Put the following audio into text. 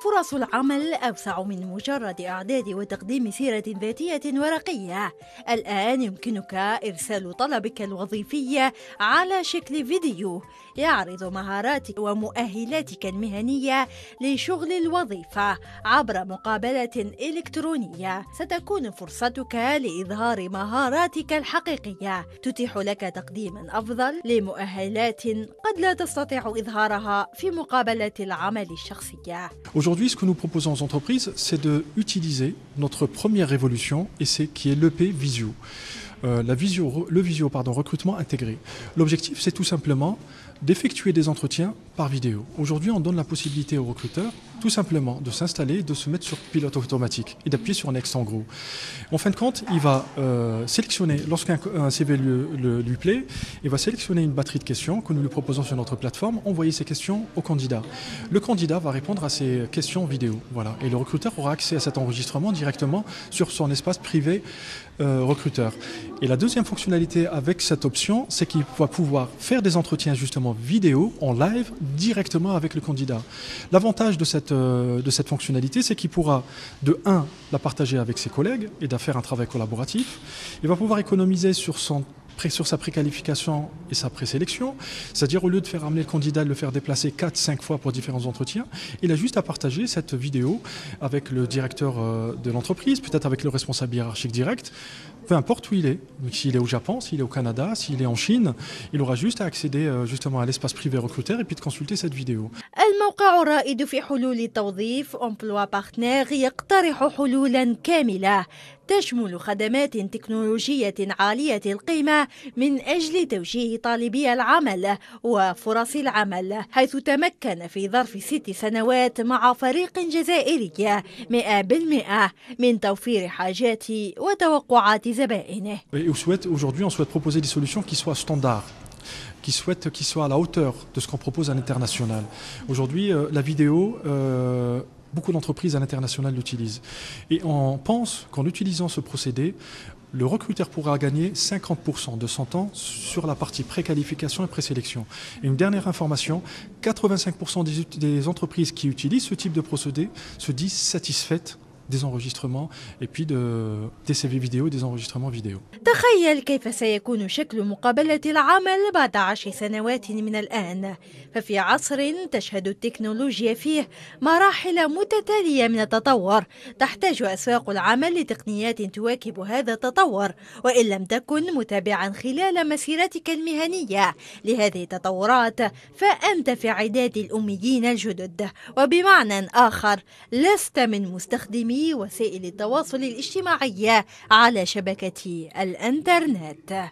فرص العمل أوسع من مجرد إعداد وتقديم سيرة ذاتية ورقية. الآن يمكنك إرسال طلبك الوظيفي على شكل فيديو يعرض مهاراتك ومؤهلاتك المهنية لشغل الوظيفة عبر مقابلة إلكترونية. ستكون فرصتك لإظهار مهاراتك الحقيقية. تتيح لك تقديما أفضل لمؤهلات قد لا تستطيع إظهارها في مقابلة العمل الشخصية. Aujourd'hui, ce que nous proposons aux entreprises, c'est d'utiliser notre première révolution, et c'est qui est l'EP Visio. Euh, la visio, le visio pardon, recrutement intégré. L'objectif, c'est tout simplement d'effectuer des entretiens par vidéo. Aujourd'hui, on donne la possibilité aux recruteurs, tout simplement, de s'installer, de se mettre sur pilote automatique et d'appuyer sur Next en gros. En fin de compte, il va euh, sélectionner, lorsqu'un CV lui, lui, plaît, il va sélectionner une batterie de questions que nous lui proposons sur notre plateforme, envoyer ces questions au candidat. Le candidat va répondre à ces questions vidéo, voilà, et le recruteur aura accès à cet enregistrement directement sur son espace privé euh, recruteur. Et la deuxième fonctionnalité avec cette option, c'est qu'il va pouvoir faire des entretiens justement vidéo en live directement avec le candidat. L'avantage de cette, euh, de cette fonctionnalité, c'est qu'il pourra de 1 la partager avec ses collègues et d'affaire faire un travail collaboratif. Il va pouvoir économiser sur son sur sa préqualification et sa présélection. C'est-à-dire, au lieu de faire amener le candidat, de le faire déplacer 4-5 fois pour différents entretiens, il a juste à partager cette vidéo avec le directeur euh, de l'entreprise, peut-être avec le responsable hiérarchique direct, peu importe où il est. S'il est au Japon, s'il est au Canada, s'il est en Chine, il aura juste à accéder euh, justement à l'espace privé recruteur et puis de consulter cette vidéo. الموقع الرائد Emploi تشمل خدمات تكنولوجية عالية القيمة من أجل توجيه طالبي العمل وفرص العمل حيث تمكن في ظرف ست سنوات مع فريق جزائري 100% من توفير حاجات وتوقعات زبائنه. Aujourd'hui, on souhaite proposer des solutions qui soient standards. qui souhaite qu'ils soient à la hauteur de ce qu'on propose à l'international. Aujourd'hui, euh, la vidéo euh, Beaucoup d'entreprises à l'international l'utilisent. Et on pense qu'en utilisant ce procédé, le recruteur pourra gagner 50% de son temps sur la partie préqualification et présélection. Et une dernière information, 85% des, des entreprises qui utilisent ce type de procédé se disent satisfaites des enregistrements et puis de, des CV vidéo et des enregistrements vidéo. تخيل كيف سيكون شكل مقابلة العمل بعد عشر سنوات من الآن ففي عصر تشهد التكنولوجيا فيه مراحل متتالية من التطور تحتاج أسواق العمل لتقنيات تواكب هذا التطور وإن لم تكن متابعا خلال مسيرتك المهنية لهذه التطورات فأنت في عداد الأميين الجدد وبمعنى آخر لست من مستخدمي وسائل التواصل الاجتماعي على شبكة الإنترنت